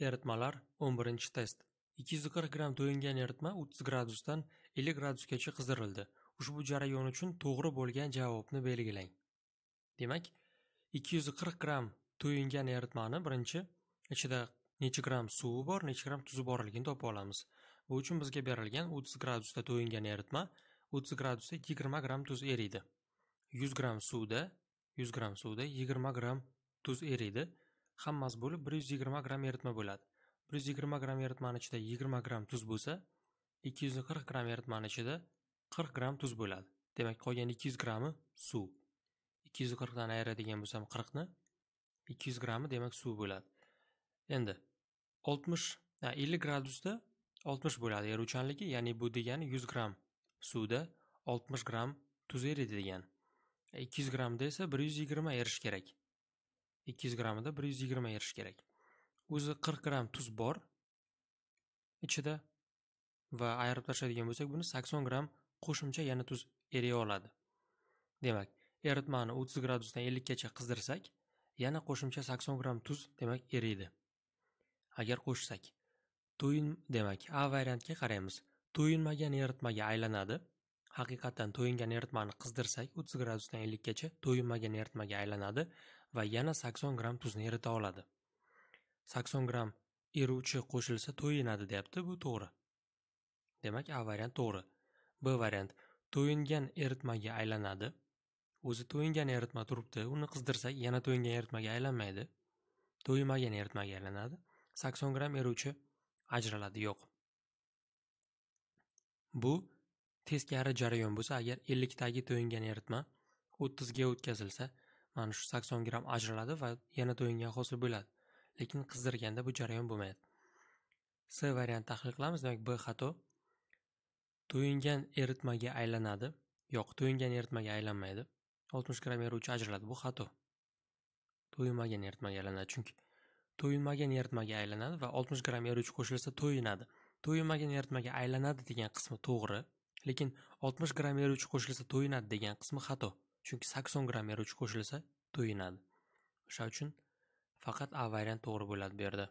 Eritmalar 11 test. 240 gram to'yingan eritma 30 gradusdan 50 gradusgacha qizdirildi. Ushbu jarayon uchun to'g'ri bo'lgan javobni belgilang. Demak, 240 gram to'yingan eritmani birinchi ichida necha gram suvi bor, necha gram tuzi borligini topa olamiz. Bu uchun bizga berilgan 30 gradusda to'yingan eritma 30 gradusda 20 gram tuz eriydi. 100 gram suvda 100 gram suvda 20 gram tuz eriydi. hammasi bo'lib bir yuz yigirma gramm eritma bo'ladi bir yuz yigirma gramm eritmani ichida yigirma gramm tuz bo'lsa ikki yuz qirq gramm eritmani ichida qirq gramm tuz bo'ladi demak qolgan ikki yuz grammi suv ikki yuz qirqdan ayiradigan bo'lsam qirqni ikki yuz grammi demak suv bo'ladi endi oltmish ellik gradusda oltmish bo'ladi eruvchanligi ya'ni bu degani yuz gramm suvda oltmish gramm tuz eridi degani ikki yuz grammda esa bir yuz yigirma erish kerak 200 grammida 120 yigirma kerak. O'zi 40 gramm tuz bor ichida va ayirib tashladigan bo'lsak, buni 80 gramm qo'shimcha yana tuz eriy oladi. Demak, eritmani 30 gradusdan 50 gacha qizdirsak, yana qo'shimcha 80 gramm tuz demak eriydi. Agar qo'shsak, to'yin demak, A variantga qaraymiz. To'yinmagan eritmaga aylanadi. haqiqatan to'yingan eritmani qizdirsak 30 gradusdan 50 gacha to'yinmagan eritmaga aylanadi va yana 80 gramm tuzni erita oladi 80 gramm eruvchi qo'shilsa to'yinadi deyapti bu to'g'ri demak a variant to'g'ri b variant to'yingan eritmaga aylanadi o'zi to'yingan eritma turibdi uni qizdirsak yana to'yingan eritmaga aylanmaydi to'yimagan eritmaga aylanadi 80 gramm eruvchi ajraladi yo'q bu Teskari jarayon bo'lsa, agar 50 tagi to'yingan eritma 30 ga o'tkazilsa, mana shu 80 gramm ajraladi va yana to'yingan hosil bo'ladi. Lekin qizdirganda bu jarayon bo'lmaydi. C variantni tahlil qilamiz, demak B xato. To'yingan eritmaga aylanadi, yo'q, to'yingan eritmaga aylanmaydi. 60 gramm eruvchi ajraladi, bu xato. To'yinmagan eritmaga aylanadi, chunki to'yinmagan eritmaga aylanadi va 60 gramm eruvchi qo'shilsa to'yinadi. To'yinmagan eritmaga aylanadi degan qismi to'g'ri, Lekin 60 gramm yeruvchi qo'shilsa to'yinadi degan qismi xato. Chunki 80 gramm yeruvchi qo'shilsa to'yinadi. O'sha uchun faqat A variant to'g'ri bo'ladi bu yerda.